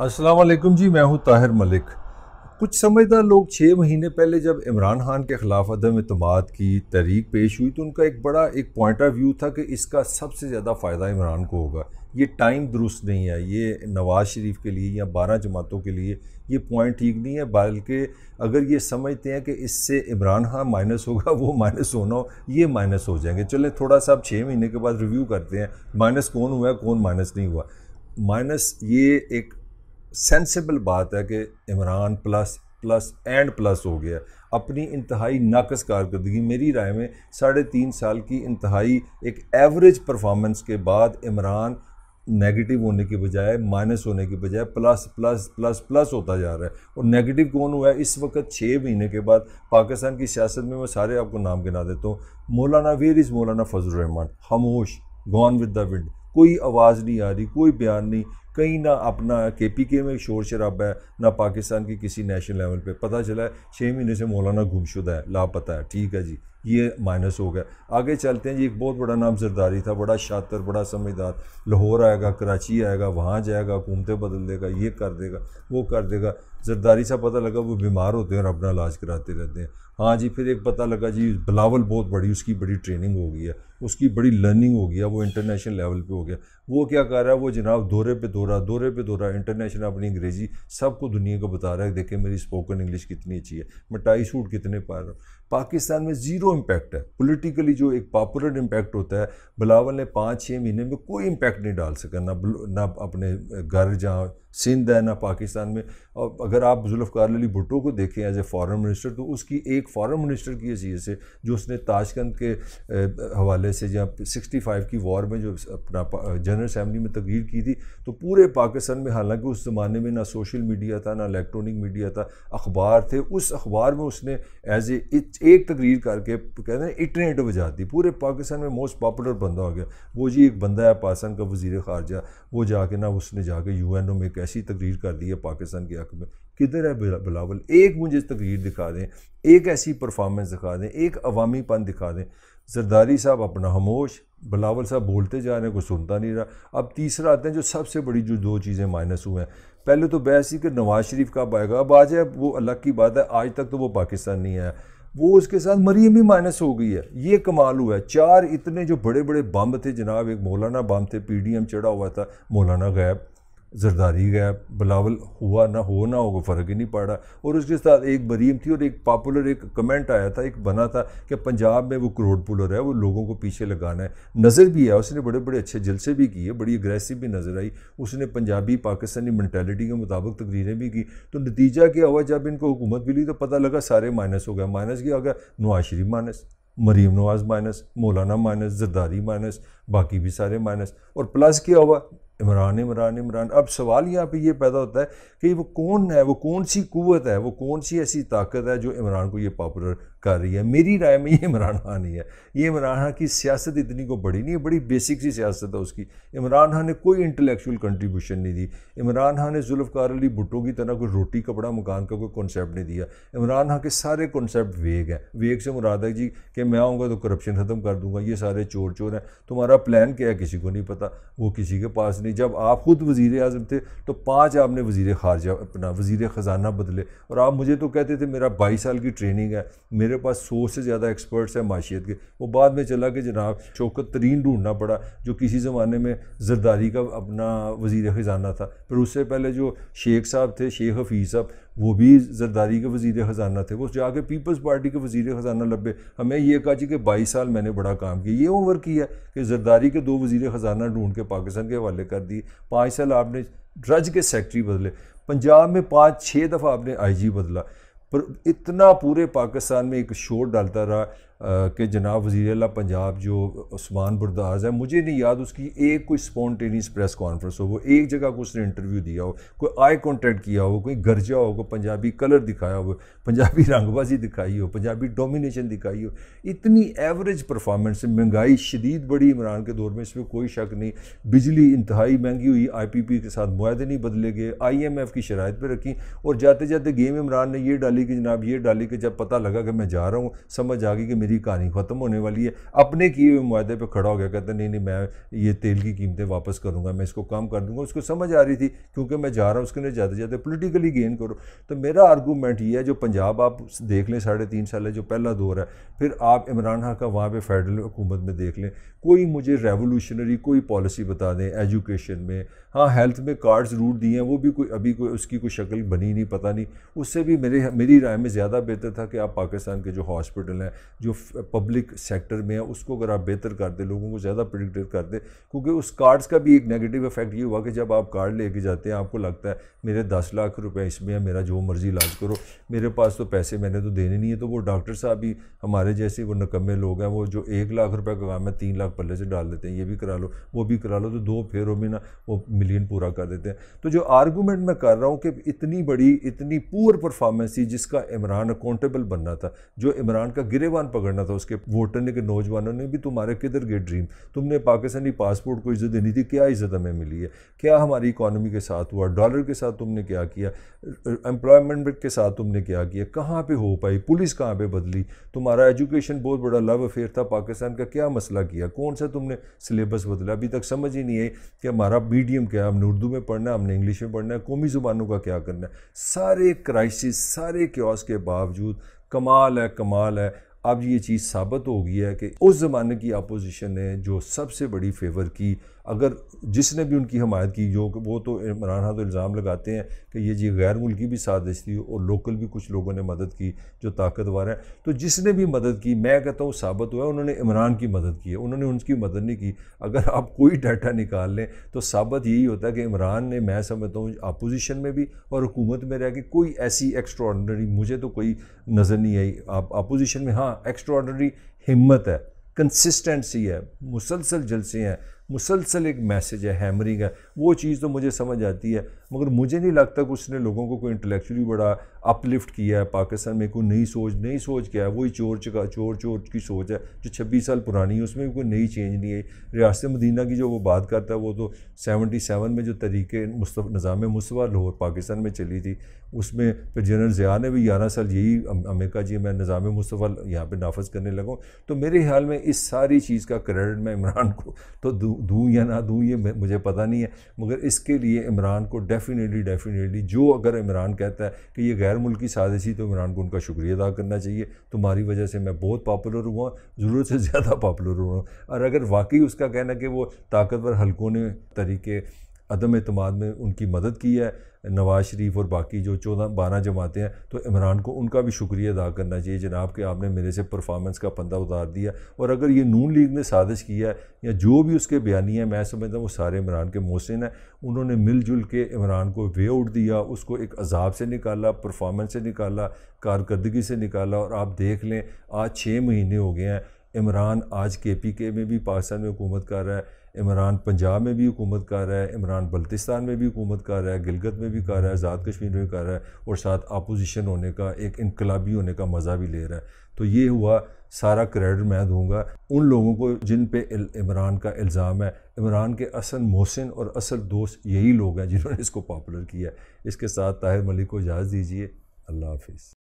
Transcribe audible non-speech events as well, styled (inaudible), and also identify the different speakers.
Speaker 1: असलकम जी मैं हूँ ताहिर मलिक कुछ समझदार लोग छः महीने पहले जब इमरान खान के ख़िलाफ़ अदम अतमाद की तहरीक पेश हुई तो उनका एक बड़ा एक पॉइंट ऑफ व्यू था कि इसका सबसे ज़्यादा फ़ायदा इमरान को होगा ये टाइम दुरुस्त नहीं है ये नवाज़ शरीफ के लिए या बारह जमातों के लिए ये पॉइंट ठीक नहीं है बल्कि अगर ये समझते हैं कि इससे इमरान खान माइनस होगा वो माइनस होना हो ये माइनस हो जाएंगे चले थोड़ा सा आप छः महीने के बाद रिव्यू करते हैं माइनस कौन हुआ है कौन माइनस नहीं हुआ माइनस ये एक सेंसिबल बात है कि Imran plus plus and plus हो गया अपनी इंतहाई नाकस कारकर्दगी मेरी राय में साढ़े तीन साल की इंतहाई एक एवरेज परफॉर्मेंस के बाद इमरान नेगेटिव होने की बजाय माइनस होने की बजाय प्लस प्लस प्लस प्लस होता जा रहा है और नेगेटिव कौन हुआ है इस वक्त छः महीने के बाद पाकिस्तान की सियासत में मैं सारे आपको नाम गिना देता हूँ मौलाना वेर इज़ मौलाना फजल रहमान खामोश गॉन विद द विंड कोई आवाज़ नहीं आ रही कोई बयान नहीं कहीं ना अपना के पी के में शोर शराबा है ना पाकिस्तान की किसी नेशनल लेवल पे पता चला है छः महीने से मौलाना गुमशुदा है लापता है ठीक है जी ये माइनस हो गया आगे चलते हैं जी एक बहुत बड़ा नाम जरदारी था बड़ा शातर बड़ा समझदार लाहौर आएगा कराची आएगा वहाँ जाएगा हुकूमतें बदल देगा ये कर देगा वो कर देगा जरदारी साहब पता लगा वो बीमार होते हैं और अपना इलाज कराते रहते हैं हाँ जी फिर एक पता लगा जी बिलावल बहुत बड़ी उसकी बड़ी ट्रेनिंग हो गई है उसकी बड़ी लर्निंग हो गई है वो इंटरनेशनल लेवल पे हो गया वो क्या कर रहा है वो जनाब दौरे पे दौरे रहा दौरे पे दौरा इंटरनेशनल अपनी अंग्रेज़ी सबको दुनिया को बता रहा है देखें मेरी स्पोकन इंग्लिश कितनी अच्छी है मैं टाई सूट कितने पा रहा हूँ पाकिस्तान में ज़ीरो इम्पैक्ट है पॉलिटिकली जो एक पॉपुलर इम्पैक्ट होता है बिलावल ने पाँच छः महीने में कोई इम्पैक्ट नहीं डाल सका ना ना अपने घर जहाँ सिंध है ना पाकिस्तान में और अगर आप जुल्फ़ार अली भुट्टो को देखें एज ए फॉरेन मिनिस्टर तो उसकी एक फॉरेन मिनिस्टर की हैसीत से जो उसने ताशकंद के हवाले से जहाँ सिक्सटी फाइव की वॉर में जो अपना जनरल असम्बली में तकरीर की थी तो पूरे पाकिस्तान में हालांकि उस ज़माने में ना सोशल मीडिया था ना इलेक्ट्रॉनिक मीडिया था अखबार थे उस अखबार में उसने एज ए एक तकरीर करके कहते हैं इटनेट बजा दी पूरे पाकिस्तान में मोस्ट पॉपुलर बंदा हो गया वो जी एक बंदा है पाकिस्तान का वजीर खारजा वो जाके ना उसने जाके यू एन ओ में एक ऐसी तकरीर कर दी है पाकिस्तान के हक में किधर है बिलावल एक मुझे तकरीर दिखा दें एक ऐसी परफॉर्मेंस दिखा दें एक अवामीपन दिखा दें जरदारी साहब अपना हमोश बिलावल साहब बोलते जा रहे हैं कोई सुनता नहीं रहा अब तीसरा आते हैं जो सबसे बड़ी जो दो चीज़ें माइनस हुए हैं पहले तो बहस ही कि नवाज़ शरीफ कब आएगा अब आ जाए वो अलग की बात है आज तक तो वो पाकिस्तान नहीं आया वो उसके साथ मरियम भी माइनस हो गई है ये कमाल हुआ है चार इतने जो बड़े बड़े बम थे जनाब एक मौलाना बम थे पीडीएम चढ़ा हुआ था मौलाना गैब जरदारी गया बिलावल हुआ ना हो ना होगा फ़र्क ही नहीं पड़ रहा और उसके साथ एक बरीम थी और एक पॉपुलर एक कमेंट आया था एक बना था कि पंजाब में वो क्रोड पुलर है वो लोगों को पीछे लगाना है नज़र भी आया उसने बड़े बड़े अच्छे जलसे भी किए बड़ी अग्रेसिव भी नज़र आई उसने पंजाबी पाकिस्तानी मैंटेलिटी के मुताबिक तकरीरें भी की तो नतीजा क्या हुआ जब इनको हुकूमत मिली तो पता लगा सारे माइनस हो गया माइनस क्या हो गया Nawaz Sharif minus Maryam Nawaz minus Maulana minus Zardari minus बाकी भी सारे माइनस और प्लस क्या हुआ इमरान इमरान इमरान अब सवाल यहाँ पे ये पैदा होता है कि वो कौन है वो कौन सी कुवत है वो कौन सी ऐसी ताकत है जो इमरान को ये पॉपुलर कर रही है मेरी राय में ये इमरान खान ही है ये इमरान खान की सियासत इतनी को बड़ी नहीं है बड़ी बेसिक सी सियासत है उसकी इमरान खान ने कोई इंटेलेक्चुअल कंट्रीब्यूशन नहीं दी इमरान खान ने जुल्फकार अली भुट्टो की तरह कोई रोटी कपड़ा मकान का कोई कॉन्सेप्ट नहीं दिया इमरान खान के सारे कॉन्सेप्ट वेग हैं वेग से मुराद है जी कि मैं आऊँगा तो करप्शन ख़त्म कर दूँगा ये सारे चोर चोर हैं तुम्हारा प्लान क्या है किसी को नहीं पता वो किसी के पास नहीं जब आप ख़ुद वज़ी अजम थे तो पाँच आपने वज़ी खारजा अपना वज़ी ख़जाना बदले और आप मुझे तो कहते थे मेरा बाईस साल की ट्रेनिंग है मेरे पास सौ से ज़्यादा एक्सपर्ट्स हैं माशियत के वो बाद में चला कि जनाब शौकत तरीन ढूंढना पड़ा जो किसी ज़माने में जरदारी का अपना वजीर ख़जाना था फिर उससे पहले जो शेख साहब थे शेख हफीज़ साहब वो भी जरदारी के वजीर ख़जाना थे वो जाके पीपल्स पार्टी के वजीर ख़जाना लबे हमें ये कहा जी कि बाईस साल मैंने बड़ा काम किया ये ओवर किया कि जरदारी जरदारी के दो वजीर ख़जाना ढूंढ के पाकिस्तान के हवाले कर दिए पाँच साल आपने ड्रज के सेक्रेटरी बदले पंजाब में पाँच छः दफ़ा आपने आई जी बदला पर इतना पूरे पाकिस्तान में एक शोर डालता रहा कि जनाब वज़ी अला पंजाब जो उस्मान बुरदाज है मुझे नहीं याद उसकी एक कोई स्पॉन्टेनियस प्रेस कॉन्फ्रेंस हो वो एक जगह को उसने इंटरव्यू दिया हो कोई आई कॉन्टैक्ट किया हो कोई गर्जा हो कोई पंजाबी कलर दिखाया हो पंजाबी (laughs) रंगबाजी दिखाई हो पंजाबी डोमिनेशन दिखाई हो इतनी एवरेज परफॉर्मेंस महंगाई शदीद बड़ी इमरान के दौर में इसमें कोई शक नहीं बिजली इंतहाई महंगी हुई आई पी पी के साथ माहदे नहीं बदले गए आई एम एफ़ की शराइ पर रखी और जाते जाते गेम इमरान ने यह डाली कि जनाब ये डाली कि जब पता लगा कि मैं जा रहा हूँ समझ आ गई कि मेरी कहानी ख़त्म होने वाली है अपने किए हुए माहे पर खड़ा हो गया कहता नहीं नहीं मैं ये तेल की कीमतें वापस करूँगा मैं इसको कम कर दूँगा उसको समझ आ रही थी क्योंकि मैं जा रहा हूँ उसके लिए ज़्यादा ज़्यादा पोलिटिकली गेन करो तो मेरा आर्गूमेंट ये है जो पंजाब आप देख लें साढ़े तीन साल है जो पहला दौर है फिर आप इमरान खान का वहाँ पर फेडरल हुकूमत में देख लें कोई मुझे रेवोल्यूशनरी कोई पॉलिसी बता दें एजुकेशन में हाँ हेल्थ में कार्ड ज़रूर दिए हैं वो भी कोई अभी कोई उसकी कोई शक्ल बनी नहीं पता नहीं उससे भी मेरे मेरी राय में ज़्यादा बेहतर था कि आप पाकिस्तान के जो हॉस्पिटल हैं जो पब्लिक सेक्टर में है उसको अगर आप बेहतर कर दें लोगों को ज़्यादा प्रिडिक्टिव कर दें क्योंकि उस कार्ड्स का भी एक नेगेटिव इफेक्ट ये हुआ कि जब आप कार्ड लेके जाते हैं आपको लगता है मेरे दस लाख रुपए इसमें है मेरा जो मर्ज़ी इलाज करो मेरे पास तो पैसे मैंने तो देने नहीं है तो वो डॉक्टर साहब भी हमारे जैसे वो नकमे लोग हैं वो जो एक लाख रुपये का काम है तीन लाख पल्ले से डाल देते हैं ये भी करा लो वो भी करा लो तो दो फेरों में ना वो मिलियन पूरा कर देते हैं तो जो आर्गूमेंट मैं कर रहा हूँ कि इतनी बड़ी इतनी पुअर परफॉर्मेंस थी जिसका इमरान अकाउंटेबल बनना था जो इमरान का गिरेवान पकड़ करना था उसके वोटर ने कि नौजवानों ने भी तुम्हारे किधर गए ड्रीम तुमने पाकिस्तानी पासपोर्ट को इज़्ज़त देनी थी क्या इज़्ज़त हमें मिली है क्या हमारी इकानमी के साथ हुआ डॉलर के साथ तुमने क्या किया एम्प्लॉयमेंट के साथ तुमने क्या किया कहाँ पर हो पाई पुलिस कहाँ पर बदली तुम्हारा एजुकेशन बहुत बड़ा लव अफेयर था पाकिस्तान का क्या मसला किया कौन सा तुमने सिलेबस बदला अभी तक समझ ही नहीं आई कि हमारा मीडियम क्या है हमने उर्दू में पढ़ना है हमने इंग्लिश में पढ़ना है कौमी ज़ुबानों का क्या करना है सारे क्राइसिस सारे क्योस के बावजूद कमाल है कमाल है अब ये चीज़ साबित हो गई है कि उस ज़माने की अपोजिशन ने जो सबसे बड़ी फेवर की अगर जिसने भी उनकी हमायत की जो वो तो इमरान खान तो इल्ज़ाम लगाते हैं कि ये जी गैर मुल्की भी साजिश थी और लोकल भी कुछ लोगों ने मदद की जो ताकतवर हैं तो जिसने भी मदद की मैं कहता हूँ साबित हुआ उन्होंने इमरान की मदद की है उन्होंने उनकी मदद नहीं की अगर आप कोई डाटा निकाल लें तो साबित यही होता है कि इमरान ने मैं समझता हूँ अपोजिशन में भी और हुकूमत में रह के कोई ऐसी एक्स्ट्रॉडनरी मुझे तो कोई नज़र नहीं आई आप अपोजिशन में हाँ एक्स्ट्रॉडनरी हिम्मत है कंसिस्टेंसी है मुसलसल जलसे हैं मुसलसल एक मैसेज है हैमरिंग है वो चीज़ तो मुझे समझ आती है मगर मुझे नहीं लगता कि उसने लोगों को कोई इंटेलेक्चुअली बड़ा अपलिफ्ट किया है पाकिस्तान में कोई नई सोच नई सोच क्या है वही चोर चका चोर चोर की सोच है जो छब्बीस साल पुरानी है उसमें भी कोई नई चेंज नहीं है रियासत मदीना की जो वो बात करता है वो तो सेवनटी सेवन में जो तरीके निज़ाम मुस्तफ़ा लाहौर पाकिस्तान में चली थी उसमें फिर जनरल ज़िया ने भी ग्यारह साल यही अमेरिका जी मैं निज़ाम मुस्तफ़ा यहाँ पर नाफज करने लगा तो मेरे ख्याल में इस सारी चीज़ का क्रेडिट मैं इमरान को तो दूँ या ना दूँ ये मुझे पता नहीं है मगर इसके लिए इमरान को डेफिनेटली डेफिनेटली जो अगर इमरान कहता है कि ये गैर मुल्की साजिश ही तो इमरान को उनका शुक्रिया अदा करना चाहिए तुम्हारी वजह से मैं बहुत पॉपुलर हुआ ज़रूरत से ज़्यादा पॉपुलर हुआ और अगर वाकई उसका कहना कि वो ताकतवर हल्कों ने तरीके अदम अतमाद में उनकी मदद की है नवाज़ शरीफ और बाकी जो चौदह बारह जमातें हैं तो इमरान को उनका भी शुक्रिया अदा करना चाहिए जनाब कि आपने मेरे से परफॉर्मेंस का पंदा उतार दिया और अगर ये नून लीग ने साजिश किया है या जो भी उसके बयानी है मैं समझता हूँ वो सारे इमरान के मोहसिन हैं उन्होंने मिलजुल के इमरान को वे आउट दिया उसको एक अजाब से निकाला परफॉर्मेंस से निकाला कारकर्दगी से निकाला और आप देख लें आज छः महीने हो गए हैं इमरान आज के पी के में भी पाकिस्तान में हुकूमत कर रहा है इमरान पंजाब में भी हुकूमत कर रहा है इमरान बल्तिस्तान में भी हुकूमत कर रहा है गिलगत में भी कर रहा है आज़ाद कश्मीर में भी कर रहा है और साथ अपोजिशन होने का एक इनकलाबी होने का मज़ा भी ले रहा है तो ये हुआ सारा क्रेडिट मैं दूंगा उन लोगों को जिन पे इमरान का इल्ज़ाम है इमरान के असल मोहसिन और असल दोस्त यही लोग हैं जिन्होंने इसको पॉपुलर किया इसके साथ ताहिर मलिक को इजाज़ दीजिए अल्लाह हाफिज़